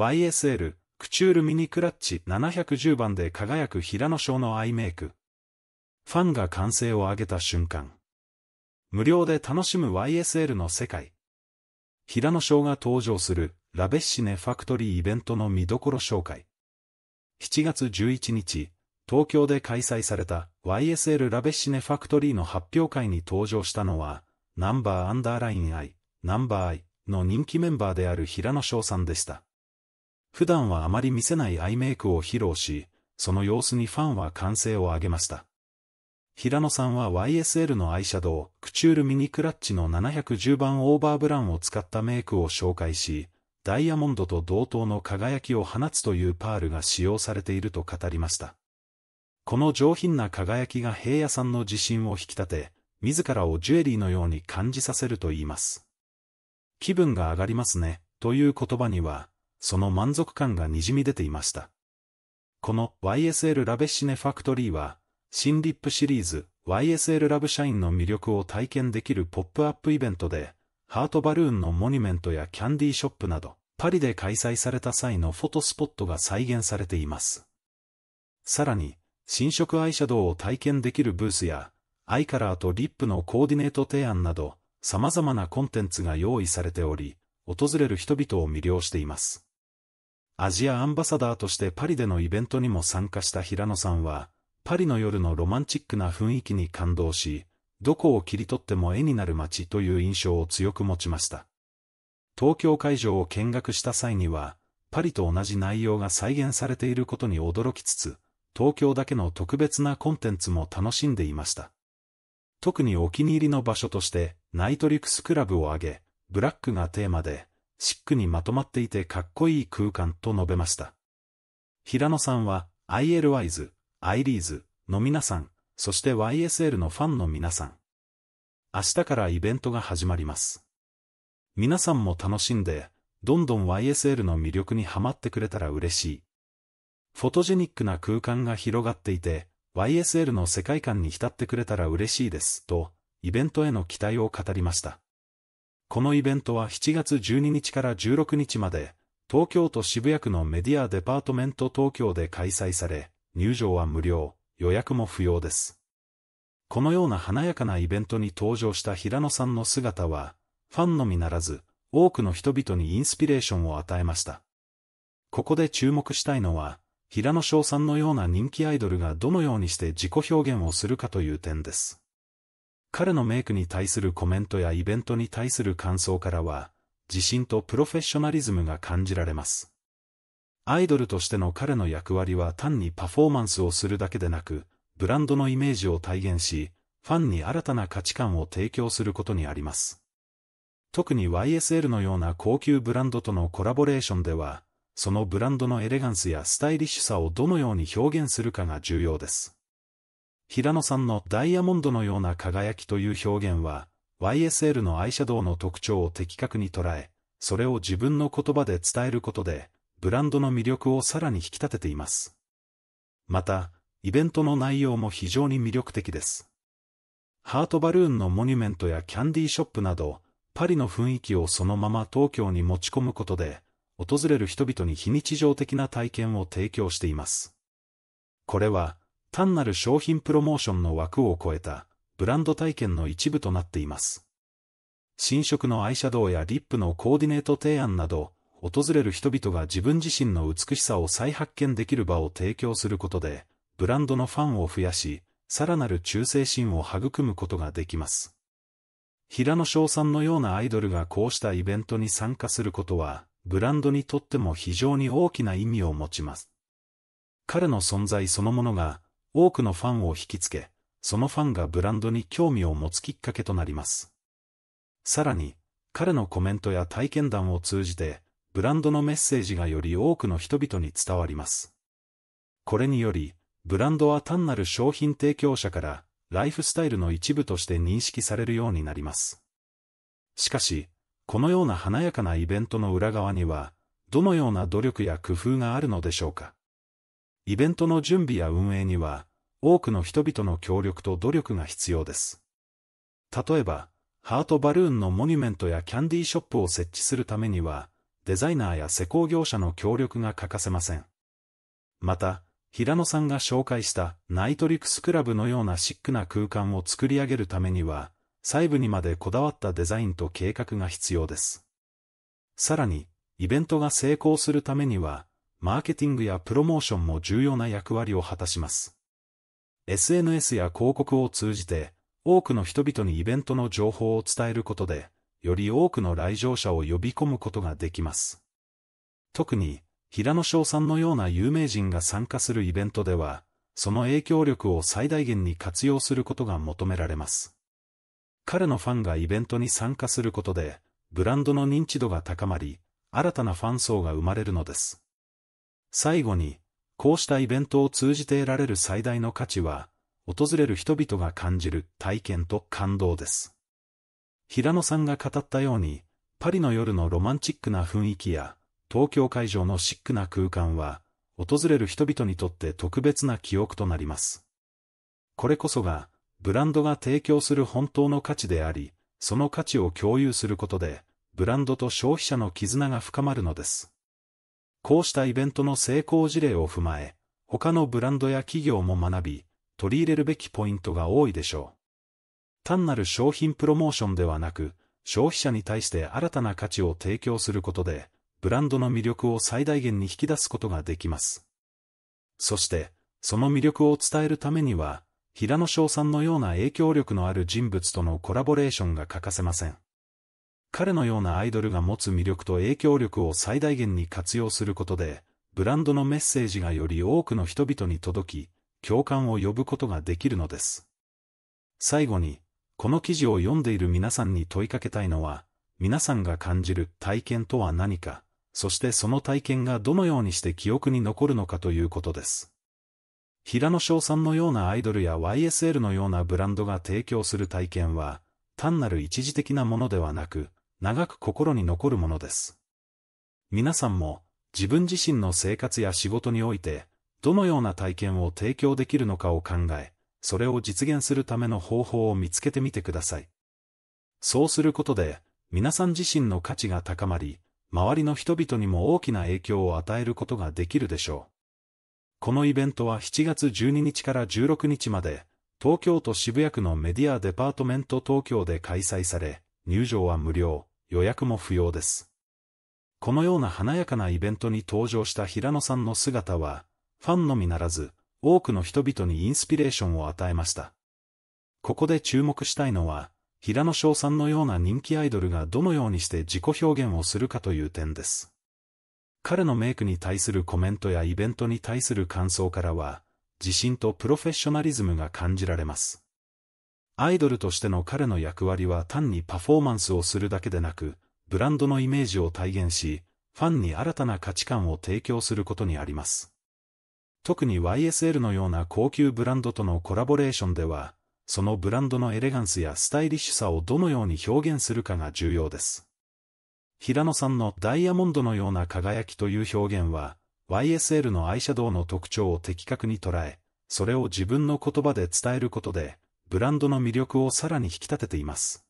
YSL、クチュールミニクラッチ710番で輝く平野翔のアイメイク。ファンが歓声を上げた瞬間。無料で楽しむ YSL の世界。平野翔が登場するラベッシネファクトリーイベントの見どころ紹介。7月11日、東京で開催された YSL ラベッシネファクトリーの発表会に登場したのは、ナンバーアンダーラインイ、ナンバーイの人気メンバーである平野翔さんでした。普段はあまり見せないアイメイクを披露し、その様子にファンは歓声を上げました。平野さんは YSL のアイシャドウ、クチュールミニクラッチの710番オーバーブランを使ったメイクを紹介し、ダイヤモンドと同等の輝きを放つというパールが使用されていると語りました。この上品な輝きが平野さんの自信を引き立て、自らをジュエリーのように感じさせると言います。気分が上がりますね、という言葉には、その満足感がじみ出ていました。この YSL ラベッシネファクトリーは、新リップシリーズ YSL ラブ社員の魅力を体験できるポップアップイベントで、ハートバルーンのモニュメントやキャンディーショップなど、パリで開催された際のフォトスポットが再現されています。さらに、新色アイシャドウを体験できるブースや、アイカラーとリップのコーディネート提案など、様々なコンテンツが用意されており、訪れる人々を魅了しています。アジアアンバサダーとしてパリでのイベントにも参加した平野さんは、パリの夜のロマンチックな雰囲気に感動し、どこを切り取っても絵になる街という印象を強く持ちました。東京会場を見学した際には、パリと同じ内容が再現されていることに驚きつつ、東京だけの特別なコンテンツも楽しんでいました。特にお気に入りの場所として、ナイトリクスクラブを挙げ、ブラックがテーマで、シックにまとまっていてかっこいい空間と述べました。平野さんは、IL y s i アイリーズの皆さん、そして YSL のファンの皆さん。明日からイベントが始まります。皆さんも楽しんで、どんどん YSL の魅力にはまってくれたら嬉しい。フォトジェニックな空間が広がっていて、YSL の世界観に浸ってくれたら嬉しいです、と、イベントへの期待を語りました。このイベントは7月12日から16日まで、東京都渋谷区のメディアデパートメント東京で開催され、入場は無料、予約も不要です。このような華やかなイベントに登場した平野さんの姿は、ファンのみならず、多くの人々にインスピレーションを与えました。ここで注目したいのは、平野翔さんのような人気アイドルがどのようにして自己表現をするかという点です。彼のメイクに対するコメントやイベントに対する感想からは、自信とプロフェッショナリズムが感じられます。アイドルとしての彼の役割は単にパフォーマンスをするだけでなく、ブランドのイメージを体現し、ファンに新たな価値観を提供することにあります。特に YSL のような高級ブランドとのコラボレーションでは、そのブランドのエレガンスやスタイリッシュさをどのように表現するかが重要です。平野さんのダイヤモンドのような輝きという表現は、YSL のアイシャドウの特徴を的確に捉え、それを自分の言葉で伝えることで、ブランドの魅力をさらに引き立てています。また、イベントの内容も非常に魅力的です。ハートバルーンのモニュメントやキャンディーショップなど、パリの雰囲気をそのまま東京に持ち込むことで、訪れる人々に非日常的な体験を提供しています。これは、単なる商品プロモーションの枠を超えた、ブランド体験の一部となっています。新色のアイシャドウやリップのコーディネート提案など、訪れる人々が自分自身の美しさを再発見できる場を提供することで、ブランドのファンを増やし、さらなる忠誠心を育むことができます。平野翔さんのようなアイドルがこうしたイベントに参加することは、ブランドにとっても非常に大きな意味を持ちます。彼の存在そのものが、多くのファンを引きつけ、そのファンがブランドに興味を持つきっかけとなります。さらに、彼のコメントや体験談を通じて、ブランドのメッセージがより多くの人々に伝わります。これにより、ブランドは単なる商品提供者から、ライフスタイルの一部として認識されるようになります。しかし、このような華やかなイベントの裏側には、どのような努力や工夫があるのでしょうか。イベントの準備や運営には、多くの人々の協力と努力が必要です。例えば、ハートバルーンのモニュメントやキャンディーショップを設置するためには、デザイナーや施工業者の協力が欠かせません。また、平野さんが紹介したナイトリクスクラブのようなシックな空間を作り上げるためには、細部にまでこだわったデザインと計画が必要です。さらに、イベントが成功するためには、マーケティングやプロモーションも重要な役割を果たします。SNS や広告を通じて、多くの人々にイベントの情報を伝えることで、より多くの来場者を呼び込むことができます。特に、平野翔さんのような有名人が参加するイベントでは、その影響力を最大限に活用することが求められます。彼のファンがイベントに参加することで、ブランドの認知度が高まり、新たなファン層が生まれるのです。最後に、こうしたイベントを通じて得られる最大の価値は、訪れる人々が感じる体験と感動です。平野さんが語ったように、パリの夜のロマンチックな雰囲気や、東京会場のシックな空間は、訪れる人々にとって特別な記憶となります。これこそが、ブランドが提供する本当の価値であり、その価値を共有することで、ブランドと消費者の絆が深まるのです。こうしたイベントの成功事例を踏まえ、他のブランドや企業も学び、取り入れるべきポイントが多いでしょう。単なる商品プロモーションではなく、消費者に対して新たな価値を提供することで、ブランドの魅力を最大限に引き出すことができます。そして、その魅力を伝えるためには、平野翔さんのような影響力のある人物とのコラボレーションが欠かせません。彼のようなアイドルが持つ魅力と影響力を最大限に活用することで、ブランドのメッセージがより多くの人々に届き、共感を呼ぶことができるのです。最後に、この記事を読んでいる皆さんに問いかけたいのは、皆さんが感じる体験とは何か、そしてその体験がどのようにして記憶に残るのかということです。平野翔さんのようなアイドルや YSL のようなブランドが提供する体験は、単なる一時的なものではなく、長く心に残るものです。皆さんも、自分自身の生活や仕事において、どのような体験を提供できるのかを考え、それを実現するための方法を見つけてみてください。そうすることで、皆さん自身の価値が高まり、周りの人々にも大きな影響を与えることができるでしょう。このイベントは7月12日から16日まで、東京都渋谷区のメディアデパートメント東京で開催され、入場は無料、予約も不要です。このような華やかなイベントに登場した平野さんの姿は、ファンのみならず、多くの人々にインスピレーションを与えました。ここで注目したいのは、平野翔さんのような人気アイドルがどのようにして自己表現をするかという点です。彼のメイクに対するコメントやイベントに対する感想からは、自信とプロフェッショナリズムが感じられます。アイドルとしての彼の役割は単にパフォーマンスをするだけでなく、ブランドのイメージを体現し、ファンに新たな価値観を提供することにあります。特に YSL のような高級ブランドとのコラボレーションでは、そのブランドのエレガンスやスタイリッシュさをどのように表現するかが重要です。平野さんのダイヤモンドのような輝きという表現は、YSL のアイシャドウの特徴を的確に捉え、それを自分の言葉で伝えることで、ブランドの魅力をさらに引き立てています。